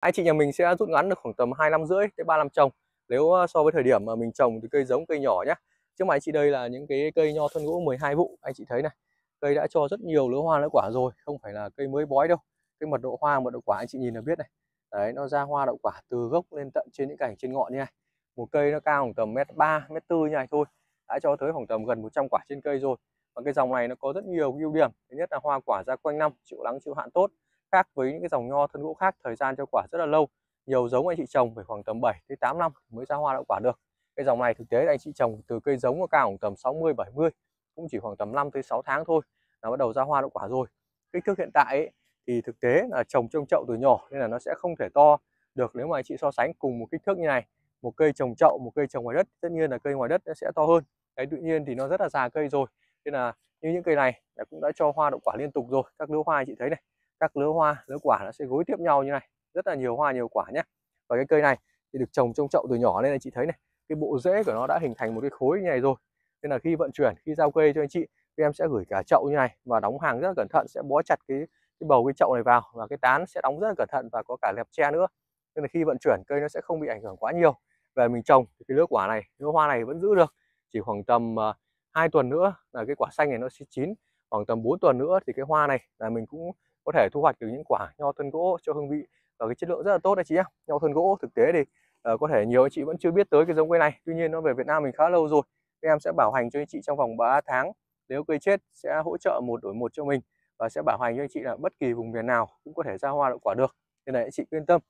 anh chị nhà mình sẽ rút ngắn được khoảng tầm hai năm rưỡi tới ba năm trồng nếu so với thời điểm mà mình trồng thì cây giống cây nhỏ nhé. trước mặt anh chị đây là những cái cây nho thân gỗ 12 vụ anh chị thấy này cây đã cho rất nhiều lứa hoa lứa quả rồi không phải là cây mới bói đâu cái mật độ hoa mật độ quả anh chị nhìn là biết này đấy nó ra hoa đậu quả từ gốc lên tận trên những cành trên ngọn như này một cây nó cao khoảng tầm mét ba mét tư như này thôi đã cho tới khoảng tầm gần 100 quả trên cây rồi và cái dòng này nó có rất nhiều ưu điểm thứ nhất là hoa quả ra quanh năm chịu nắng chịu hạn tốt khác với những cái dòng nho thân gỗ khác thời gian cho quả rất là lâu nhiều giống anh chị trồng phải khoảng tầm 7 tới 8 năm mới ra hoa đậu quả được cái dòng này thực tế là anh chị trồng từ cây giống nó cao khoảng tầm 60 70 cũng chỉ khoảng tầm 5 tới 6 tháng thôi nó bắt đầu ra hoa đậu quả rồi kích thước hiện tại ấy, thì thực tế là trồng trong chậu từ nhỏ nên là nó sẽ không thể to được nếu mà anh chị so sánh cùng một kích thước như này một cây trồng chậu một cây trồng ngoài đất tất nhiên là cây ngoài đất nó sẽ to hơn cái tự nhiên thì nó rất là già cây rồi nên là như những cây này cũng đã cho hoa đậu quả liên tục rồi các lứa hoa anh chị thấy này các lứa hoa lứa quả nó sẽ gối tiếp nhau như này rất là nhiều hoa nhiều quả nhé và cái cây này thì được trồng trong chậu từ nhỏ nên là chị thấy này cái bộ rễ của nó đã hình thành một cái khối như này rồi nên là khi vận chuyển khi giao cây cho anh chị thì em sẽ gửi cả chậu như này và đóng hàng rất là cẩn thận sẽ bó chặt cái cái bầu cái chậu này vào và cái tán sẽ đóng rất là cẩn thận và có cả lẹp tre nữa nên là khi vận chuyển cây nó sẽ không bị ảnh hưởng quá nhiều về mình trồng thì cái lứa quả này lứa hoa này vẫn giữ được chỉ khoảng tầm uh, à, 2 tuần nữa là cái quả xanh này nó sẽ chín khoảng tầm 4 tuần nữa thì cái hoa này là mình cũng có thể thu hoạch được những quả nho thân gỗ cho hương vị và cái chất lượng rất là tốt đấy chị nhé nho thân gỗ thực tế thì uh, có thể nhiều anh chị vẫn chưa biết tới cái giống cây này tuy nhiên nó về Việt Nam mình khá lâu rồi em sẽ bảo hành cho anh chị trong vòng 3 tháng nếu cây chết sẽ hỗ trợ một đổi một cho mình và sẽ bảo hành cho anh chị là bất kỳ vùng miền nào cũng có thể ra hoa đậu quả được nên là anh chị yên tâm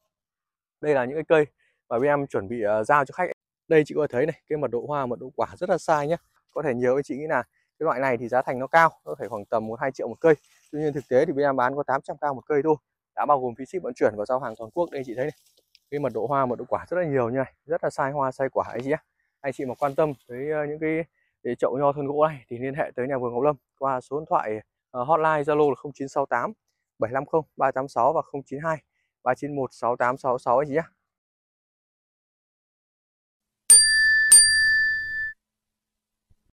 đây là những cái cây mà em chuẩn bị uh, giao cho khách đây chị có thấy này cái mật độ hoa mật độ quả rất là sai nhé có thể nhiều anh chị nghĩ là cái loại này thì giá thành nó cao nó phải khoảng tầm một hai triệu một cây tuy nhiên thực tế thì bên em bán có 800 k một cây thôi đã bao gồm phí ship vận chuyển và giao hàng toàn quốc đây chị thấy này cái mật độ hoa mật độ quả rất là nhiều như này rất là sai hoa sai quả anh chị nhé anh chị mà quan tâm tới ờ, những cái để chậu nho thân gỗ này thì liên hệ tới nhà vườn Ngọc Lâm qua số điện thoại ờ, hotline Zalo là 0968 750 386 và 092 391 6866 anh chị nhé.